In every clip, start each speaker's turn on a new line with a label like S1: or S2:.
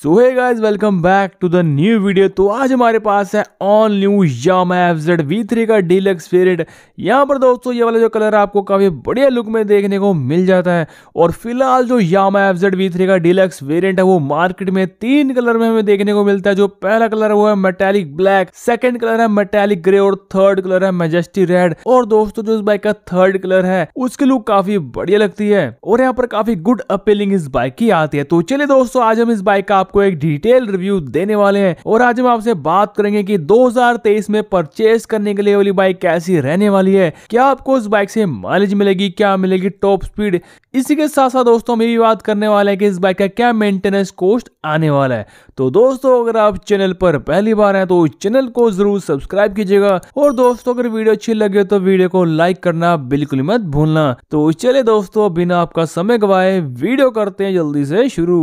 S1: So hey guys welcome back to the new video तो आज हमारे पास है all new Yamaha F Z V three का डीलक्स वेरिएंट यहाँ पर दोस्तों ये वाला जो कलर आपको काफ़ी बढ़िया लुक में देखने को मिल जाता है और फिलहाल जो Yamaha F Z V three का डीलक्स वेरिएंट है वो मार्केट में तीन कलर में हमें देखने को मिलता है जो पहला कलर वो है मेटेलिक ब्लैक सेकेंड कलर है मेटेलिक ग्रे और थर्ड कलर है मेजेस्टी रेड और दोस्तों जो इस बाइक का थर्ड कलर है उसकी लुक काफ़ी बढ़िया लगती है और यहाँ पर काफ़ी गुड अपीलिंग इस बाइक की आती है तो चलिए दोस्तों आज हम इस बाइक का आपको एक डिटेल रिव्यू देने वाले हैं और आज हम आपसे बात करेंगे कि 2023 में परचेज करने के लिए वाली बाइक कैसी रहने वाली है क्या आपको उस बाइक से माइलेज मिलेगी क्या मिलेगी टॉप स्पीड इसी के साथ साथ दोस्तों हम ये भी बात करने वाले हैं कि इस बाइक का क्या मेंटेनेंस कॉस्ट आने वाला है तो दोस्तों अगर आप चैनल पर पहली बार हैं तो चैनल को जरूर सब्सक्राइब कीजिएगा और दोस्तों अगर वीडियो अच्छी लगे तो वीडियो को लाइक करना बिल्कुल मत भूलना तो चले दोस्तों बिना आपका समय गवाए वीडियो करते हैं जल्दी से शुरू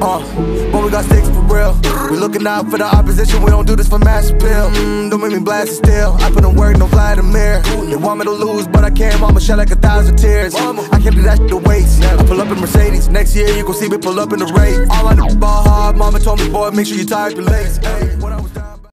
S1: Uh, but we got sticks for real. We looking out for the opposition, we don't do this for mass appeal. Mm, don't make me blast it still. I put in work, no Vladimir. They want me to lose, but I can't. Mama shed like a thousand tears. I can't do that shit to waste. I pull up in Mercedes. Next year, you gon' see me pull up in the race. All I know ball hard. Mama told me, boy, make sure you tie up your legs. Ay.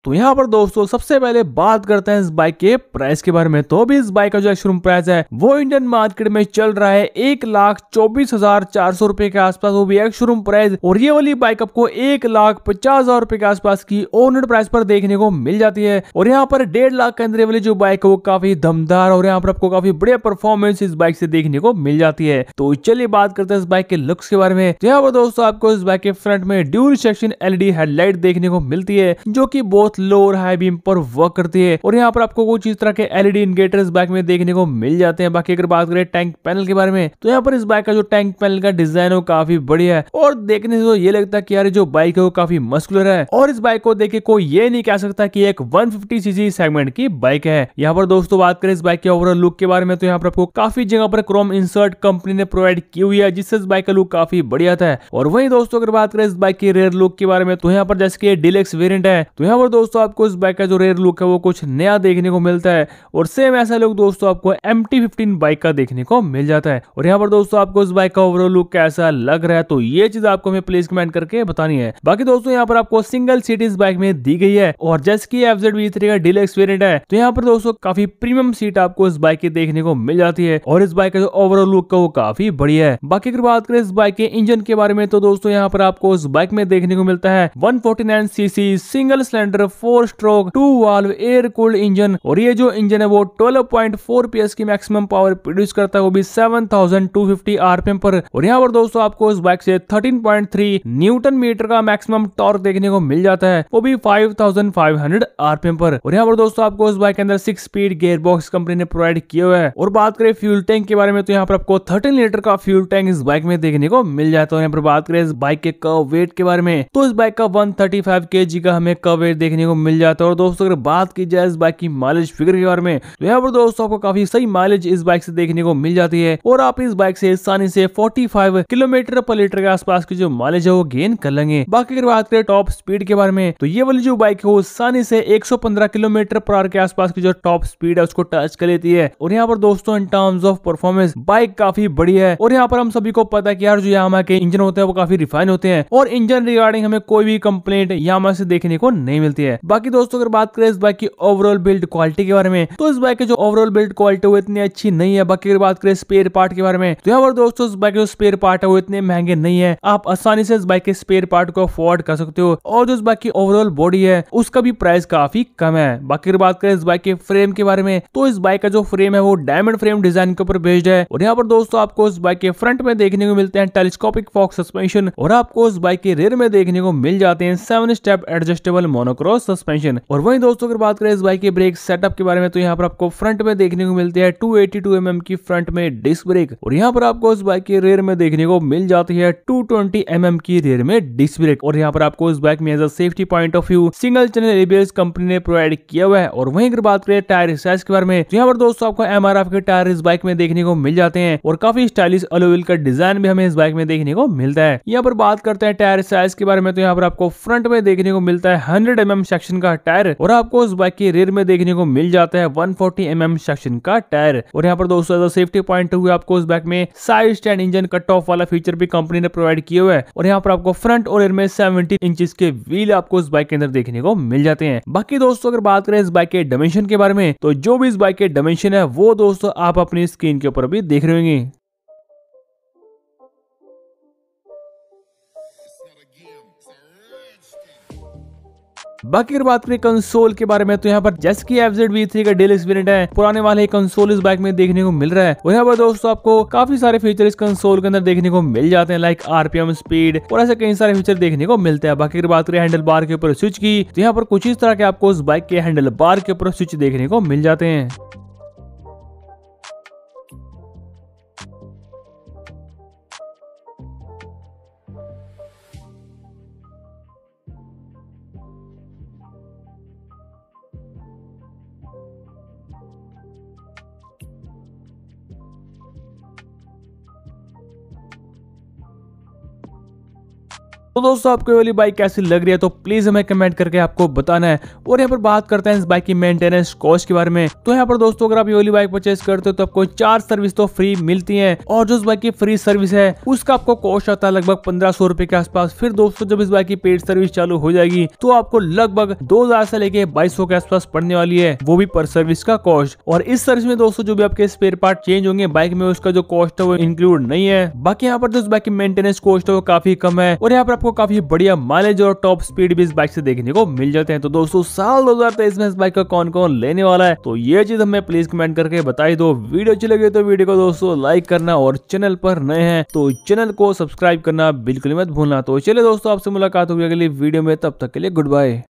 S1: तो यहाँ पर दोस्तों सबसे पहले बात करते हैं इस बाइक के प्राइस के बारे में तो भी इस बाइक का जो एक्शरूम प्राइस है वो इंडियन मार्केट में चल रहा है एक लाख चौबीस हजार चार सौ रुपए के आसपास वो भी एक्शरूम प्राइस और ये वाली बाइक आपको एक लाख पचास हजार रुपए के आसपास की ओनर प्राइस पर देखने को मिल जाती है और यहाँ पर डेढ़ लाख के अंदर वाली जो बाइक है वो काफी दमदार और यहाँ पर आपको काफी बढ़िया परफॉर्मेंस इस बाइक से देखने को मिल जाती है तो चलिए बात करते हैं इस बाइक के लुक्स के बारे में तो यहाँ पर दोस्तों आपको इस बाइक के फ्रंट में ड्यूल सेक्शन एलईडी हेडलाइट देखने को मिलती है जो की बहुत बहुत लो और हाई बीम पर वर्क करती है और यहाँ पर आपको कुछ इस तरह के एलईडी इंडिकेटर्स बाइक में देखने को मिल जाते हैं बाकी अगर बात करें टैंक पैनल के बारे में तो यहाँ पर इस बाइक का जो टैंक पैनल का डिजाइन है काफी बढ़िया है और देखने से तो ये लगता है कि यार जो बाइक है वो काफी मस्कुलर है और इस बाइक को देखे कोई ये नहीं कह सकता की एक वन सीसी सेगमेंट की बाइक है यहाँ पर दोस्तों बात करें इस बाइक के ओवरऑल लुक के बारे में तो यहाँ पर आपको काफी जगह पर क्रोम इंसर्ट कंपनी ने प्रोवाइड की हुई है जिससे इस बाइक का लुक काफी बढ़िया था और वही दोस्तों अगर बात करें इस बाइक की रेयर लुक के बारे में तो यहाँ पर जैसे कि डिलेक्स वेरियंट है तो यहाँ पर दोस्तों दोस्तों आपको इस बाइक का जो रेयर लुक है वो कुछ नया देखने को मिलता है और सेम ऐसा लुक दोस्तों आपको एम टी बाइक का देखने को मिल जाता है और यहाँ पर दोस्तों आपको इस बाइक का ओवरऑल लुक कैसा लग रहा है तो ये चीज आपको हमें प्लीज कमेंट करके बतानी है बाकी दोस्तों यहाँ पर आपको सिंगल सीट इस बाइक में दी गई है और जैसे की एफ जेड का डील एक्सपीरियंट है तो यहाँ पर दोस्तों काफी प्रीमियम सीट आपको इस बाइक की देखने को मिल जाती है और इस बाइक का जो ओवरऑल लुक है वो काफी बढ़िया है बाकी अगर बात करें इस बाइक के इंजन के बारे में तो दोस्तों यहाँ पर आपको इस बाइक में देखने को मिलता है one CC single cylinder four stroke two valve air cooled engine और ये जो इंजन है वो 12.4 पॉइंट की मैक्सिमम पावर प्रोड्यूस करता है वो भी 7250 आरपीएम पर और यहाँ पर दोस्तों आपको इस बाइक से 13.3 न्यूटन मीटर का मैक्सिमम टॉर्क देखने को मिल जाता है वो भी 5500 आरपीएम पर और यहाँ पर दोस्तों आपको इस बाइक के अंदर six speed gear box company ने प्रोवाइड किया हुआ है और बात करें फ्यूल टैंक के बारे में तो यहाँ पर आपको थर्टीन लीटर का फ्यूल टैंक इस बाइक में देखने को मिल जाता है यहाँ पर बात करें इस बाइक के कव वेट के बारे में तो इस बाइक का वन थर्टी का हमें कव वेट देखने देखने को मिल जाता है और दोस्तों अगर बात की जाए इस बाइक की माइलेज फिगर के बारे में तो यहाँ पर दोस्तों आपको काफी सही माइलेज इस बाइक से देखने को मिल जाती है और आप इस बाइक से आसानी से 45 किलोमीटर पर लीटर के आसपास की जो माइलेज है वो गेन कर लेंगे बाकी अगर बात करें टॉप स्पीड के बारे में तो ये वाली जो बाइक है वो आसानी से एक किलोमीटर पर आर के आसपास की जो टॉप स्पीड है उसको टच कर लेती है और यहाँ पर दोस्तों in terms of performance bike काफी बड़ी है और यहाँ पर हम सभी को पता है यार जो यहाँ के इंजन होते हैं वो काफी रिफाइन होते हैं और इंजन रिगार्डिंग हमें कोई भी कंप्लेंट यहाँ से देखने को नहीं मिलती सकती है बाकी दोस्तों अगर बात करें इस बाइक की ओवरऑल बिल्ड क्वालिटी के बारे में तो इस बाइक की जो ओवरऑल बिल्ड क्वालिटी वो इतनी अच्छी नहीं है बाकी अगर बात करें स्पेयर पार्ट के बारे में तो यहाँ पर दोस्तों इस बाइक के जो स्पेयर पार्ट है वो इतने महंगे नहीं है आप आसानी से इस बाइक के स्पेयर पार्ट को अफोर्ड कर सकते हो और जो इस बाइक की ओवरऑल बॉडी है उसका भी प्राइस काफी कम है बाकी अगर बात करें इस बाइक के फ्रेम के बारे में तो इस बाइक का जो फ्रेम है वो डायमंड फ्रेम डिजाइन के ऊपर बेस्ड है और यहाँ पर दोस्तों आपको इस बाइक के फ्रंट में देखने को मिलते हैं टेलीस्कोपिक फॉक्स सस्पेंशन और आपको इस बाइक के रेयर में देखने को मिल जाते हैं सेवन स्टेप एडजस्टेबल मोनोक्रो और सस्पेंशन और वही दोस्तों अगर बात करें इस बाइक के ब्रेक सेटअप के बारे में तो यहाँ पर आपको फ्रंट में देखने को मिलती है टू एटी टू एम की फ्रंट में डिस्क ब्रेक और यहाँ पर आपको इस बाइक के रेयर में देखने को मिल जाती है टू ट्वेंटी एम की रेयर में डिस्क ब्रेक और यहाँ पर आपको इस बाइक में as a safety point of view single channel ABS company ने प्रोवाइड किया हुआ है और वही अगर बात करें टायर साइज के बारे में तो यहाँ पर दोस्तों आपको एमआरएफ के टायर इस बाइक में देखने को मिल जाते हैं और काफी स्टाइलिश अलोविल का डिजाइन भी हमें इस बाइक में देखने को मिलता है यहाँ पर बात करते हैं टायर साइज के बारे में तो यहाँ पर आपको फ्रंट में देखने को मिलता है हंड्रेड एम सेक्शन का टायर और आपको उस बाइक के रेयर में देखने को मिल जाता है वन फोर्टी mm सेक्शन का टायर और यहाँ पर दोस्तों सेफ्टी पॉइंट हुए आपको उस बाइक में side stand engine cut off वाला फीचर भी कंपनी ने प्रोवाइड किया हुआ है और यहाँ पर आपको फ्रंट और रेयर में सेवेंटी इंच के व्हील आपको उस बाइक के अंदर देखने को मिल जाते हैं बाकी दोस्तों अगर बात करें इस बाइक के डायमेंशन के बारे में तो जो भी इस बाइक के डायमेंशन है वो दोस्तों आप अपनी स्क्रीन के ऊपर भी देख रहे होंगे बाकी अगर बात करें कंसोल के बारे में तो यहाँ पर जैसे की एफ जेड का डेल एक्सपीरियंट है पुराने वाले कंसोल इस बाइक में देखने को मिल रहा है और यहाँ पर दोस्तों आपको काफी सारे फीचर इस कंसोल के अंदर देखने को मिल जाते हैं लाइक आरपीएम स्पीड और ऐसे कई सारे फीचर देखने को मिलते हैं बाकी अगर बात करें हैंडल बार के ऊपर स्विच की तो यहाँ पर कुछ इस तरह के आपको उस बाइक के हैंडल बार के ऊपर स्विच देखने को मिल जाते हैं तो दोस्तों आपको ये वाली बाइक कैसी लग रही है तो प्लीज हमें कमेंट करके आपको बताना है और यहाँ पर बात करते हैं इस बाइक की मेंटेनेंस कॉस्ट के बारे में तो यहाँ पर दोस्तों अगर आप ये वाली बाइक परचेज करते हो तो आपको चार सर्विस तो फ्री मिलती है और जो इस बाइक की फ्री सर्विस है उसका आपको कॉस्ट आता है लगभग पंद्रह सौ रुपए के आसपास फिर दोस्तों जब इस बाइक की पेड सर्विस चालू हो जाएगी तो आपको लगभग दो हजार से लेके बाईस के आसपास पड़ने वाली है वो भी पर सर्विस का कॉस्ट और इस सर्विस में दोस्तों जो भी आपके स्पेयर पार्ट चेंज होंगे बाइक में उसका जो कॉस्ट है वो इंक्लूड नहीं है बाकी यहाँ पर जो इस बाइक की मेंटेनेंस कॉस्ट है वो काफी कम है और यहाँ पर आपको काफी बढ़िया माइलेज और टॉप स्पीड भी इस बाइक से देखने को मिल जाते हैं तो दोस्तों साल दो में इस बाइक का कौन कौन लेने वाला है तो ये चीज हमें प्लीज कमेंट करके बताई दो तो वीडियो अच्छी लगी तो वीडियो को दोस्तों लाइक करना और चैनल पर नए हैं तो चैनल को सब्सक्राइब करना बिल्कुल मत भूलना तो चलिए दोस्तों आपसे मुलाकात होगी अगली वीडियो में तब तक के लिए गुड बाय